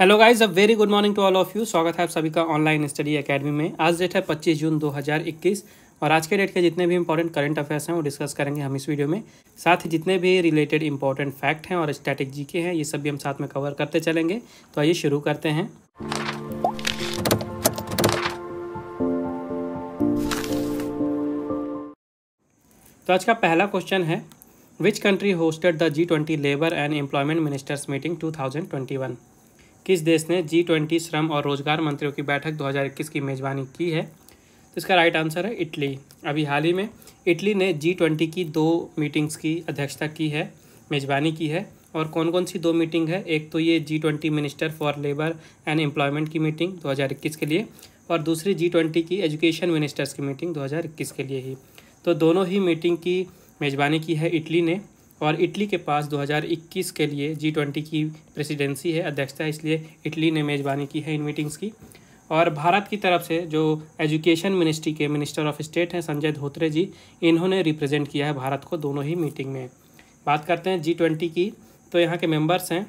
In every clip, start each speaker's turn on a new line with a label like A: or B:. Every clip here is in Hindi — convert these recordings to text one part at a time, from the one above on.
A: hello guys a very good morning to all of you स्वागत है आप सभी का ऑनलाइन स्टडी एकेडमी में आज डेट है 25 जून 2021 और आज के डेट के जितने भी इंपॉर्टेंट करंट अफेयर्स हैं वो डिस्कस करेंगे हम इस वीडियो में साथ ही जितने भी रिलेटेड इंपॉर्टेंट फैक्ट हैं और स्ट्रैटेजी के हैं ये सब भी हम साथ में कवर करते चलेंगे तो आइए शुरू करते हैं तो आज का पहला क्वेश्चन है which country hosted the G twenty labour and employment ministers meeting two thousand twenty one किस देश ने जी ट्वेंटी श्रम और रोजगार मंत्रियों की बैठक 2021 की मेज़बानी की है तो इसका राइट आंसर है इटली अभी हाल ही में इटली ने जी ट्वेंटी की दो मीटिंग्स की अध्यक्षता की है मेज़बानी की है और कौन कौन सी दो मीटिंग है एक तो ये G twenty minister for labour and employment की मीटिंग 2021 के लिए और दूसरी जी ट्वेंटी की एजुकेशन मिनिस्टर्स की मीटिंग 2021 के लिए ही तो दोनों ही मीटिंग की मेज़बानी की है इटली ने और इटली के पास 2021 के लिए जी ट्वेंटी की प्रेसिडेंसी है अध्यक्षता इसलिए इटली ने मेज़बानी की है इन मीटिंग्स की और भारत की तरफ से जो एजुकेशन मिनिस्ट्री के मिनिस्टर ऑफ स्टेट हैं संजय धोत्रे जी इन्होंने रिप्रेजेंट किया है भारत को दोनों ही मीटिंग में बात करते हैं जी ट्वेंटी की तो यहाँ के मेंबर्स हैं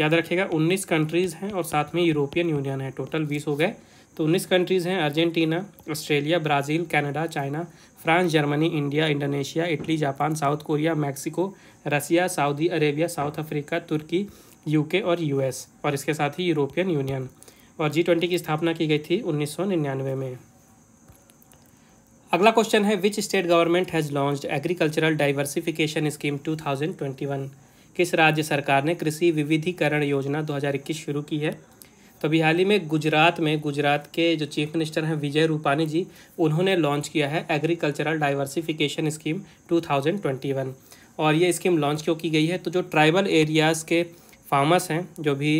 A: याद रखिएगा उन्नीस कंट्रीज़ हैं और साथ में यूरोपियन यूनियन है टोटल बीस हो गए तो उन्नीस कंट्रीज़ हैं Argentina Australia Brazil Canada China France Germany India Indonesia Italy Japan South Korea Mexico Russia Saudi Arabia South Africa Turkey UK और यूएस और इसके साथ ही यूरोपियन यूनियन और जी ट्वेंटी की स्थापना की गई थी उन्नीस में अगला क्वेश्चन है which state government has launched agricultural diversification scheme 2021 किस राज्य सरकार ने कृषि विविधीकरण योजना 2021 शुरू की है तो अभी हाल ही में गुजरात में गुजरात के जो चीफ मिनिस्टर हैं विजय रूपानी जी उन्होंने लॉन्च किया है एग्रीकल्चरल डाइवर्सिफिकेशन स्कीम 2021 और ये स्कीम लॉन्च क्यों की गई है तो जो ट्राइबल एरियाज़ के फार्मर्स हैं जो भी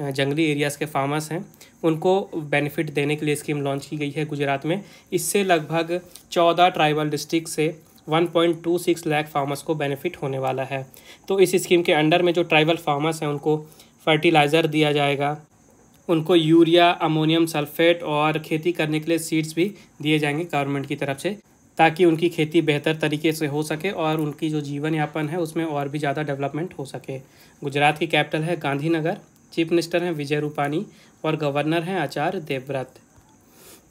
A: जंगली एरियाज़ के फार्मर्स हैं उनको बेनिफिट देने के लिए स्कीम लॉन्च की गई है गुजरात में इससे लगभग चौदह ट्राइबल डिस्ट्रिक्ट से 1.26 लाख फार्मर्स को बेनिफिट होने वाला है तो इस स्कीम के अंडर में जो ट्राइबल फार्मर्स हैं उनको फर्टिलाइज़र दिया जाएगा उनको यूरिया अमोनियम सल्फेट और खेती करने के लिए सीड्स भी दिए जाएंगे गवर्नमेंट की तरफ से ताकि उनकी खेती बेहतर तरीके से हो सके और उनकी जो जीवन यापन है उसमें और भी ज़्यादा डेवलपमेंट हो सके गुजरात की कैपिटल है गांधीनगर चीफ मिनिस्टर हैं विजय रूपानी और गवर्नर हैं आचार्य देवव्रत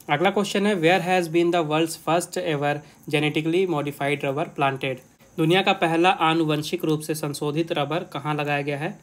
A: अगला क्वेश्चन है where has been the world's first ever genetically modified rubber planted दुनिया का पहला आनुवंशिक रूप से संशोधित रबर कहाँ लगाया गया है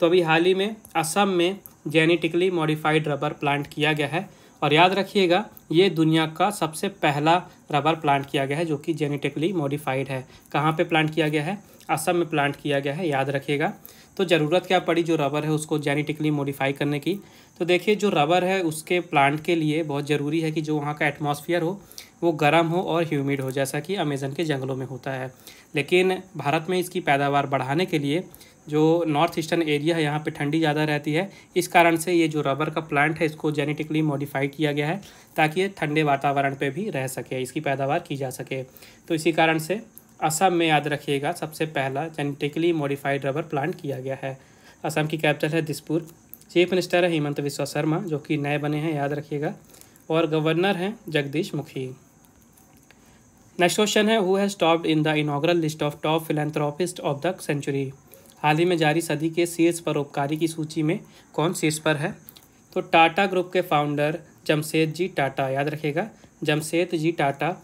A: तो अभी हाल ही में असम में जेनेटिकली मॉडिफाइड रबर प्लांट किया गया है और याद रखिएगा ये दुनिया का सबसे पहला रबर प्लांट किया गया है जो कि जेनेटिकली मॉडिफाइड है कहाँ पे प्लांट किया गया है असम में प्लांट किया गया है याद रखिएगा तो ज़रूरत क्या पड़ी जो रबर है उसको जेनेटिकली मॉडिफाई करने की तो देखिए जो रबर है उसके प्लांट के लिए बहुत ज़रूरी है कि जो वहाँ का एटमॉस्फेयर हो वो गर्म हो और ह्यूमिड हो जैसा कि अमेज़न के जंगलों में होता है लेकिन भारत में इसकी पैदावार बढ़ाने के लिए जो नॉर्थ ईस्टर्न एरिया है यहाँ पे ठंडी ज़्यादा रहती है इस कारण से ये जो रबर का प्लांट है इसको जेनेटिकली मॉडिफाई किया गया है ताकि ये ठंडे वातावरण पे भी रह सके इसकी पैदावार की जा सके तो इसी कारण से असम में याद रखिएगा सबसे पहला जेनेटिकली मॉडिफाइड रबर प्लांट किया गया है असम की कैपिटल है दिसपुर चीफ मिनिस्टर है हेमंत विश्व शर्मा जो कि नए बने हैं याद रखिएगा और गवर्नर हैं जगदीश मुखी नेक्स्ट क्वेश्चन है who has topped in the inaugural list of top philanthropist of the century हाल ही में जारी सदी के शीर्ष परोपकारी की सूची में कौन शीर्ष पर है तो टाटा ग्रुप के फाउंडर जमशेद जी टाटा याद रखिएगा Jamshed ji Tata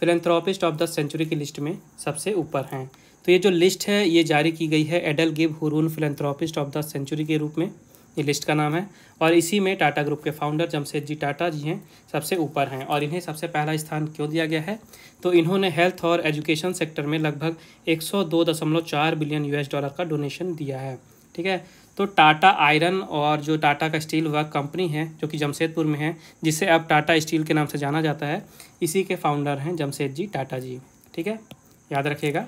A: philanthropist of the century की लिस्ट में सबसे ऊपर हैं तो ये जो लिस्ट है ये जारी की गई है EdelGive Hurun philanthropist of the century के रूप में ये लिस्ट का नाम है और इसी में टाटा ग्रुप के फाउंडर जमशेद जी टाटा जी हैं सबसे ऊपर हैं और इन्हें सबसे पहला स्थान क्यों दिया गया है तो इन्होंने हेल्थ और एजुकेशन सेक्टर में लगभग एक बिलियन यू डॉलर का डोनेशन दिया है ठीक है तो टाटा आयरन और जो टाटा का स्टील वर्क कंपनी है जो कि जमशेदपुर में है जिसे अब टाटा स्टील के नाम से जाना जाता है इसी के फाउंडर हैं जमशेद जी टाटा जी ठीक है याद रखिएगा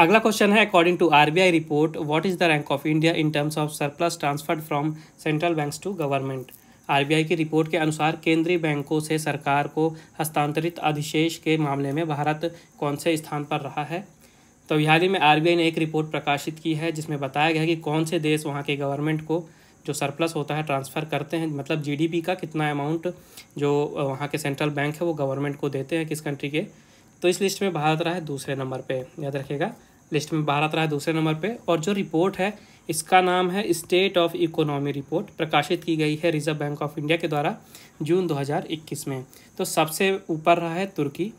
A: अगला क्वेश्चन है according to RBI report what is the rank of India in terms of surplus transferred from central banks to government RBI की रिपोर्ट के अनुसार केंद्रीय बैंकों से सरकार को हस्तांतरित अधिशेष के मामले में भारत कौन से स्थान पर रहा है तो हाल ही में आरबीआई ने एक रिपोर्ट प्रकाशित की है जिसमें बताया गया है कि कौन से देश वहाँ के गवर्नमेंट को जो सरप्लस होता है ट्रांसफ़र करते हैं मतलब जीडीपी का कितना अमाउंट जो वहाँ के सेंट्रल बैंक है वो गवर्नमेंट को देते हैं किस कंट्री के तो इस लिस्ट में भारत रहा है दूसरे नंबर पे याद रखिएगा लिस्ट में भारत रहा है दूसरे नंबर पे और जो रिपोर्ट है इसका नाम है स्टेट ऑफ इकोनॉमी रिपोर्ट प्रकाशित की गई है रिजर्व बैंक ऑफ इंडिया के द्वारा जून 2021 में तो सबसे ऊपर रहा है तुर्की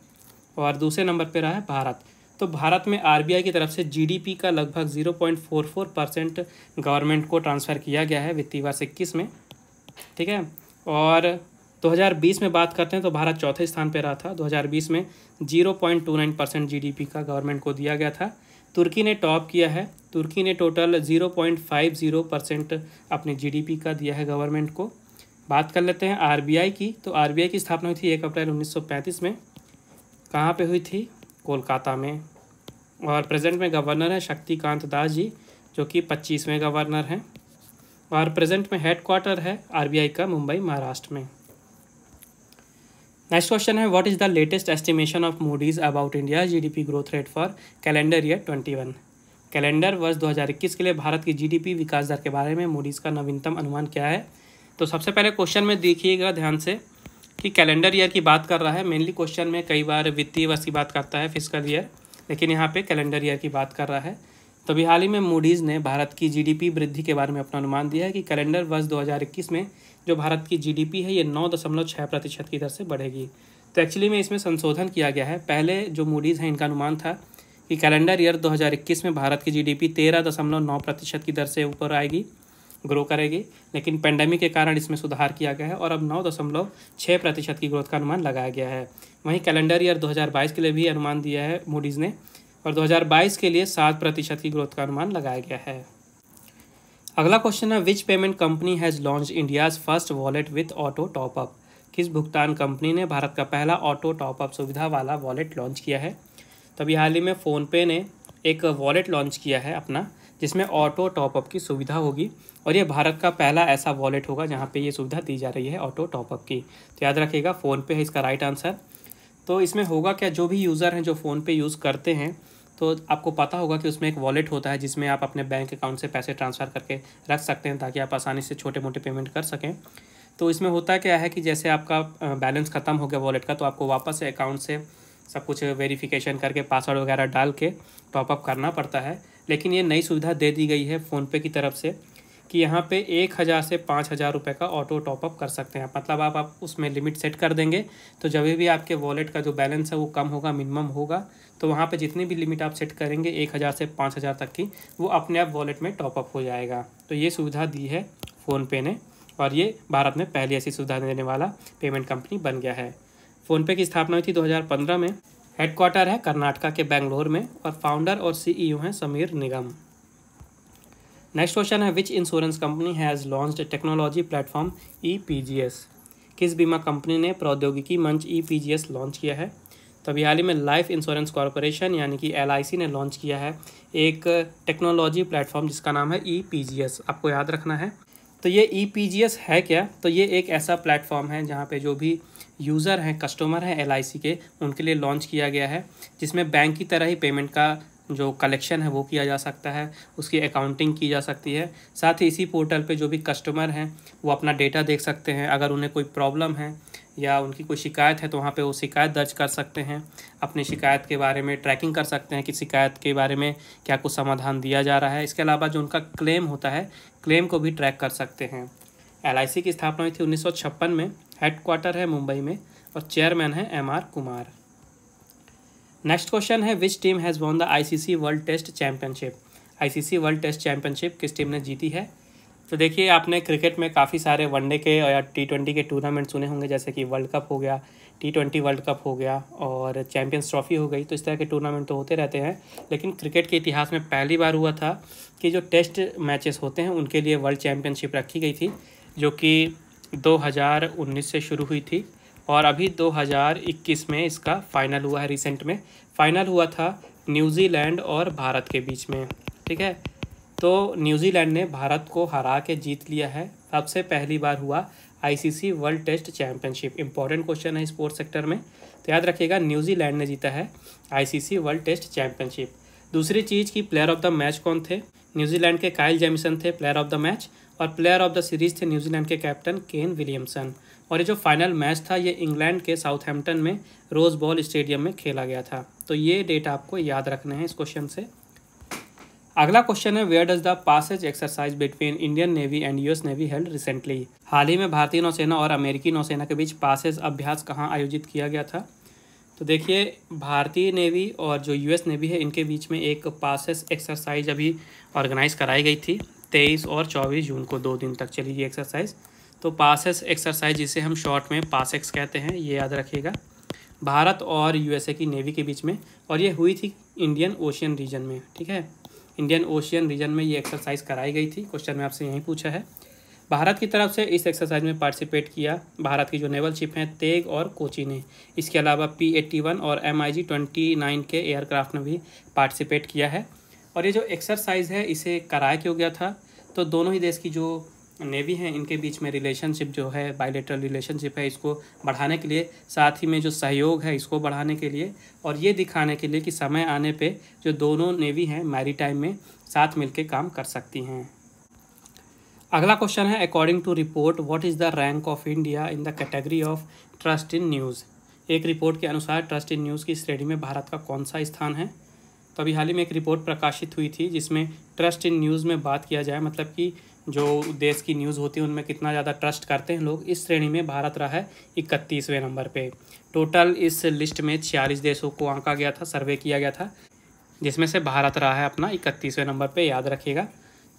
A: और दूसरे नंबर पर रहा है भारत तो भारत में आरबीआई की तरफ से जीडीपी का लगभग फोर परसेंट गवर्नमेंट को ट्रांसफ़र किया गया है वित्तीय वर्ष इक्कीस में ठीक है और 2020 में बात करते हैं तो भारत चौथे स्थान पर रहा था 2020 में 0.29 परसेंट जी का गवर्नमेंट को दिया गया था तुर्की ने टॉप किया है तुर्की ने टोटल 0.50 परसेंट अपने जी का दिया है गवर्नमेंट को बात कर लेते हैं आरबीआई की तो आरबीआई की स्थापना हुई थी एक अप्रैल 1935 में कहाँ पे हुई थी कोलकाता में और प्रेजेंट में गवर्नर हैं शक्तिकांत दास जी जो कि पच्चीसवें गवर्नर हैं और प्रेजेंट में हेड क्वार्टर है आरबीआई का मुंबई महाराष्ट्र में नेक्स्ट क्वेश्चन है what is the latest estimation of Moody's about India GDP growth rate for calendar year twenty one calendar वर्ष दो हज़ार इक्कीस के लिए भारत की जीडीपी विकास दर के बारे में मूडीज़ का नवीनतम अनुमान क्या है तो सबसे पहले क्वेश्चन में देखिएगा ध्यान से कि कैलेंडर ईयर की बात कर रहा है मेनली क्वेश्चन में कई बार वित्तीय वर्ष की बात करता है फिजिकल ईयर लेकिन यहाँ पे कैलेंडर ईयर की बात कर रहा है तो अभी हाल ही में मूडीज़ ने भारत की जीडीपी वृद्धि के बारे में अपना अनुमान दिया है कि कैलेंडर वर्ष 2021 में जो भारत की जीडीपी है ये नौ दशमलव छः प्रतिशत की दर से बढ़ेगी तो एक्चुअली में इसमें संशोधन किया गया है पहले जो मूडीज़ हैं इनका अनुमान था कि कैलेंडर ईयर 2021 में भारत की जीडीपी डी प्रतिशत की दर से ऊपर आएगी ग्रो करेगी लेकिन पेंडेमिक के कारण इसमें सुधार किया गया है और अब नौ दशमलव छः प्रतिशत की ग्रोथ का अनुमान लगाया गया है वहीं कैलेंडर ईयर 2022 के लिए भी अनुमान दिया है मूडीज़ ने और 2022 के लिए सात प्रतिशत की ग्रोथ का अनुमान लगाया गया है अगला क्वेश्चन है which payment company has launch India's first wallet with auto top up किस भुगतान कंपनी ने भारत का पहला ऑटो टॉपअप सुविधा वाला वॉलेट लॉन्च किया है तभी हाल ही में फ़ोनपे ने एक वॉलेट लॉन्च किया है अपना जिसमें ऑटो टॉपअप की सुविधा होगी और ये भारत का पहला ऐसा वॉलेट होगा जहाँ पे ये सुविधा दी जा रही है ऑटो टॉपअप की तो याद रखिएगा फ़ोनपे है इसका राइट आंसर तो इसमें होगा क्या जो भी यूज़र हैं जो फ़ोनपे यूज़ करते हैं तो आपको पता होगा कि उसमें एक वॉलेट होता है जिसमें आप अपने बैंक अकाउंट से पैसे ट्रांसफ़र करके रख सकते हैं ताकि आप आसानी से छोटे मोटे पेमेंट कर सकें तो इसमें होता क्या है कि जैसे आपका बैलेंस ख़त्म हो गया वॉलेट का तो आपको वापस अकाउंट से सब कुछ वेरिफिकेशन करके पासवर्ड वगैरह डाल के टॉपअप करना पड़ता है लेकिन ये नई सुविधा दे दी गई है फ़ोनपे की तरफ से कि यहाँ पे एक हज़ार से पाँच हज़ार रुपये का ऑटो टॉपअप कर सकते हैं मतलब आप आप उसमें लिमिट सेट कर देंगे तो जब भी आपके वॉलेट का जो बैलेंस है वो कम होगा मिनिमम होगा तो वहाँ पे जितनी भी लिमिट आप सेट करेंगे एक हज़ार से पाँच हज़ार तक की वो अपने आप वॉलेट में टॉपअप हो जाएगा तो ये सुविधा दी है फ़ोनपे ने और ये भारत में पहली ऐसी सुविधा देने वाला पेमेंट कंपनी बन गया है फ़ोनपे की स्थापना हुई थी दो में हेडक्वार्टर है कर्नाटका के बेंगलोर में और फाउंडर और सीईओ e हैं समीर निगम नेक्स्ट क्वेश्चन है which insurance company has launch technology platform E किस बीमा कंपनी ने प्रौद्योगिकी मंच ई e लॉन्च किया है तो अभी हाल ही में लाइफ इंश्योरेंस कॉरपोरेशन यानी कि एल ने लॉन्च किया है एक टेक्नोलॉजी प्लेटफॉर्म जिसका नाम है ई e आपको याद रखना है तो ये ई e है क्या तो ये एक ऐसा प्लेटफॉर्म है जहाँ पे जो भी यूज़र हैं कस्टमर हैं एल के उनके लिए लॉन्च किया गया है जिसमें बैंक की तरह ही पेमेंट का जो कलेक्शन है वो किया जा सकता है उसकी अकाउंटिंग की जा सकती है साथ ही इसी पोर्टल पे जो भी कस्टमर हैं वो अपना डेटा देख सकते हैं अगर उन्हें कोई प्रॉब्लम है या उनकी कोई शिकायत है तो वहाँ पे वो शिकायत दर्ज कर सकते हैं अपनी शिकायत के बारे में ट्रैकिंग कर सकते हैं कि शिकायत के बारे में क्या कुछ समाधान दिया जा रहा है इसके अलावा जो उनका क्लेम होता है क्लेम को भी ट्रैक कर सकते हैं एल की स्थापना हुई थी उन्नीस में हेडक्वार्टर है मुंबई में और चेयरमैन है M R Kumar next question है which team has won the I world test championship I world test championship किस टीम ने जीती है तो देखिए आपने क्रिकेट में काफ़ी सारे वनडे के या टी ट्वेंटी के टूर्नामेंट सुने होंगे जैसे कि वर्ल्ड कप हो गया टी ट्वेंटी वर्ल्ड कप हो गया और चैम्पियंस ट्रॉफी हो गई तो इस तरह के टूर्नामेंट तो होते रहते हैं लेकिन क्रिकेट के इतिहास में पहली बार हुआ था कि जो टेस्ट मैचेस होते हैं उनके लिए वर्ल्ड चैम्पियनशिप रखी गई थी जो कि 2019 से शुरू हुई थी और अभी 2021 में इसका फाइनल हुआ है रिसेंट में फाइनल हुआ था न्यूजीलैंड और भारत के बीच में ठीक है तो न्यूजीलैंड ने भारत को हरा के जीत लिया है सबसे पहली बार हुआ ICC world test championship important question है स्पोर्ट्स सेक्टर में तो याद रखिएगा न्यूजीलैंड ने जीता है आईसीसी वर्ल्ड टेस्ट चैंपियनशिप दूसरी चीज़ की प्लेयर ऑफ द मैच कौन थे न्यूजीलैंड के काइल जेमिसन थे प्लेयर ऑफ द मैच और प्लेयर ऑफ द सीरीज थे न्यूजीलैंड के कैप्टन केन विलियमसन और ये जो फाइनल मैच था ये इंग्लैंड के साउथहैम्पटन में रोज बॉल स्टेडियम में खेला गया था तो ये डेट आपको याद रखना है इस क्वेश्चन से अगला क्वेश्चन है where does the passage exercise between Indian navy and US navy held recently हाल ही में भारतीय नौसेना और अमेरिकी नौसेना के बीच पासेज अभ्यास कहाँ आयोजित किया गया था तो देखिए भारतीय नेवी और जो यूएस नेवी है इनके बीच में एक पासेस एक्सरसाइज अभी ऑर्गेनाइज कराई गई थी तेईस और चौबीस जून को दो दिन तक चली ये एक्सरसाइज तो पासेस एक्सरसाइज जिसे हम शॉर्ट में पासेक्स कहते हैं ये याद रखिएगा भारत और यूएसए की नेवी के बीच में और ये हुई थी इंडियन ओशियन रीजन में ठीक है इंडियन ओशियन रीजन में ये एक्सरसाइज कराई गई थी क्वेश्चन में आपसे यहीं पूछा है भारत की तरफ से इस एक्सरसाइज में पार्टिसिपेट किया भारत की जो नेवल शिप हैं तेग और कोची ने इसके अलावा पी एट्टी वन और M I G twenty nine के एयरक्राफ्ट ने भी पार्टिसिपेट किया है और ये जो एक्सरसाइज है इसे कराया क्यों गया था तो दोनों ही देश की जो नेवी हैं इनके बीच में रिलेशनशिप जो है बायोलेटरल रिलेशनशिप है इसको बढ़ाने के लिए साथ ही में जो सहयोग है इसको बढ़ाने के लिए और ये दिखाने के लिए कि समय आने पे जो दोनों नेवी हैं मैरी टाइम में साथ मिलकर काम कर सकती हैं अगला क्वेश्चन है according to report what is the rank of India in the category of trust in news एक रिपोर्ट के अनुसार ट्रस्ट इन न्यूज़ की श्रेणी में भारत का कौन सा स्थान है तो अभी हाल ही में एक रिपोर्ट प्रकाशित हुई थी जिसमें ट्रस्ट इन न्यूज़ में बात किया जाए मतलब कि जो देश की न्यूज़ होती है उनमें कितना ज़्यादा ट्रस्ट करते हैं लोग इस श्रेणी में भारत रहा है इकतीसवें नंबर पे टोटल इस लिस्ट में छियालीस देशों को आंका गया था सर्वे किया गया था जिसमें से भारत रहा है अपना इकतीसवें नंबर पे याद रखिएगा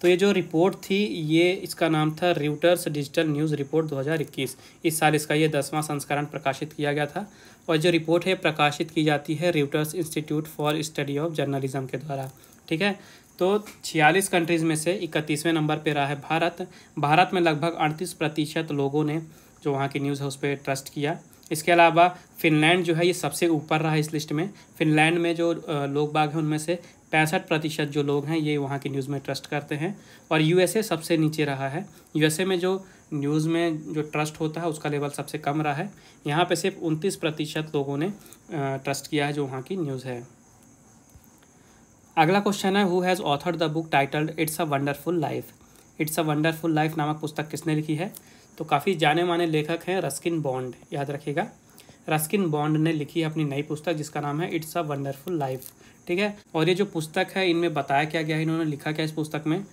A: तो ये जो रिपोर्ट थी ये इसका नाम था रिवटर्स डिजिटल न्यूज़ रिपोर्ट 2021 इस साल इसका ये दसवां संस्करण प्रकाशित किया गया था और जो रिपोर्ट है प्रकाशित की जाती है Reuters institute for study of journalism के द्वारा ठीक है तो छियालीस कंट्रीज़ में से इकतीसवें नंबर पर रहा है भारत भारत में लगभग अड़तीस प्रतिशत लोगों ने जो वहाँ की न्यूज़ है उस पर ट्रस्ट किया इसके अलावा फिनलैंड जो है ये सबसे ऊपर रहा है इस लिस्ट में फिनलैंड में जो लोग बाग हैं उनमें से पैंसठ प्रतिशत जो लोग हैं ये वहाँ की न्यूज़ में ट्रस्ट करते हैं और यूएसए सबसे नीचे रहा है यूएसए में जो न्यूज़ में जो ट्रस्ट होता है उसका लेवल सबसे कम रहा है यहाँ पे सिर्फ उनतीस प्रतिशत लोगों ने ट्रस्ट किया है जो वहाँ की न्यूज़ है अगला क्वेश्चन है who has author the book titled it's a wonderful life it's a wonderful life नामक पुस्तक किसने लिखी है तो काफ़ी जाने माने लेखक हैं रस्किन बॉन्ड याद रखिएगा रस्किन बॉन्ड ने लिखी है अपनी नई पुस्तक जिसका नाम है इट्स अ वंडरफुल लाइफ ठीक है और ये जो पुस्तक है इनमें बताया क्या गया है इन्होंने लिखा क्या इस पुस्तक में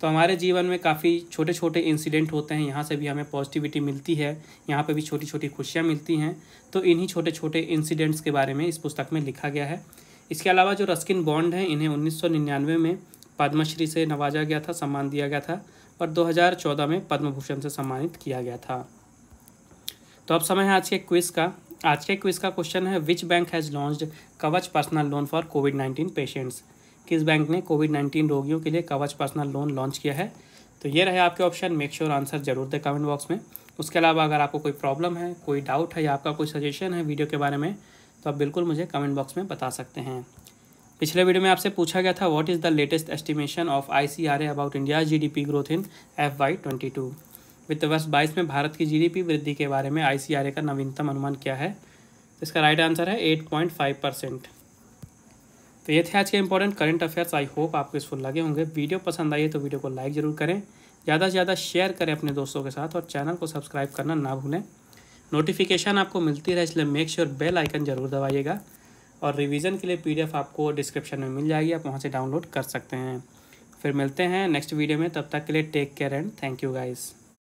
A: तो हमारे जीवन में काफ़ी छोटे छोटे इंसिडेंट होते हैं यहाँ से भी हमें पॉजिटिविटी मिलती है यहाँ पे भी छोटी छोटी खुशियाँ मिलती हैं तो इन्हीं छोटे छोटे इंसिडेंट्स के बारे में इस पुस्तक में लिखा गया है इसके अलावा जो रस्किन बॉन्ड हैं इन्हें उन्नीस में पद्मश्री से नवाजा गया था सम्मान दिया गया था और दो में पद्म भूषण से सम्मानित किया गया था तो अब समय है आज के क्विज़ का आज के क्विज का क्वेश्चन है which bank has launched Kavach personal loan for covid nineteen patients किस बैंक ने कोविड नाइन्टीन रोगियों के लिए कवच पर्सनल लोन लॉन्च किया है तो ये रहे आपके ऑप्शन मेक श्योर आंसर जरूर दें कमेंट बॉक्स में उसके अलावा अगर आपको कोई प्रॉब्लम है कोई डाउट है या आपका कोई सजेशन है वीडियो के बारे में तो आप बिल्कुल मुझे कमेंट बॉक्स में बता सकते हैं पिछले वीडियो में आपसे पूछा गया था what is the latest estimation of I C R A about India G D P growth in F Y twenty two वित्त वर्ष बाईस में भारत की जीडीपी वृद्धि के बारे में आईसीआरए का नवीनतम अनुमान क्या है तो इसका राइट आंसर है एट पॉइंट फाइव परसेंट तो ये थे आज के important current affairs I hope आपको इसको लगे होंगे वीडियो पसंद आई है तो वीडियो को लाइक जरूर करें ज़्यादा से ज़्यादा शेयर करें अपने दोस्तों के साथ और चैनल को सब्सक्राइब करना ना भूलें नोटिफिकेशन आपको मिलती रहे इसलिए मेक श्योर बेल आइकन जरूर दबाइएगा और रिवीजन के लिए पीडीएफ आपको डिस्क्रिप्शन में मिल जाएगी आप वहाँ से डाउनलोड कर सकते हैं फिर मिलते हैं नेक्स्ट वीडियो में तब तक के लिए take care and thank you guys